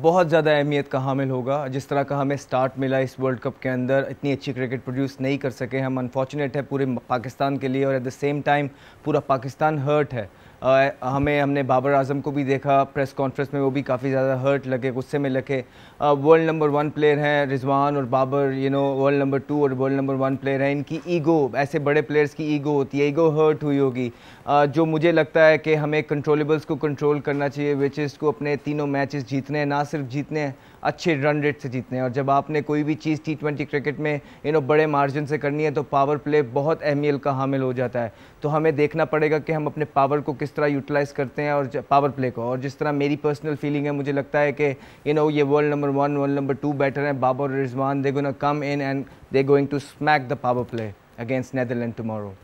बहुत ज़्यादा अहमियत का हामिल होगा जिस तरह का हमें स्टार्ट मिला इस वर्ल्ड कप के अंदर इतनी अच्छी क्रिकेट प्रोड्यूस नहीं कर सके हम अनफॉर्चुनेट है पूरे पाकिस्तान के लिए और एट द सेम टाइम पूरा पाकिस्तान हर्ट है आ, हमें हमने बाबर आजम को भी देखा प्रेस कॉन्फ्रेंस में वो भी काफ़ी ज़्यादा हर्ट लगे गुस्से में लगे वर्ल्ड नंबर वन प्लेयर हैं रिजवान और Babar you know world number two और वर्ल्ड नंबर वन प्लेयर हैं इनकी ईगो ऐसे बड़े प्लेयर्स की ईगो होती है ईगो हर्ट हुई होगी जो मुझे लगता है कि हमें कंट्रोलेबल्स को कंट्रोल करना चाहिए विचेज़ को अपने तीनों मैचेस जीतने हैं ना सिर्फ जीतने हैं अच्छे रन रेट से जीतने हैं और जब आपने कोई भी चीज़ टी ट्वेंटी क्रिकेट में यू नो बड़े मार्जिन से करनी है तो पावर प्ले बहुत अहमियत का हामिल हो जाता है तो हमें देखना पड़ेगा कि हम अपने पावर को किस किस तरह यूटिलाइज़ करते हैं और पावर प्ले को और जिस तरह मेरी पर्सनल फीलिंग है मुझे लगता है कि यू नो ये world number one world number two batter हैं बाबर रिजवान दे ना come in and they going to smack the power play against Netherland tomorrow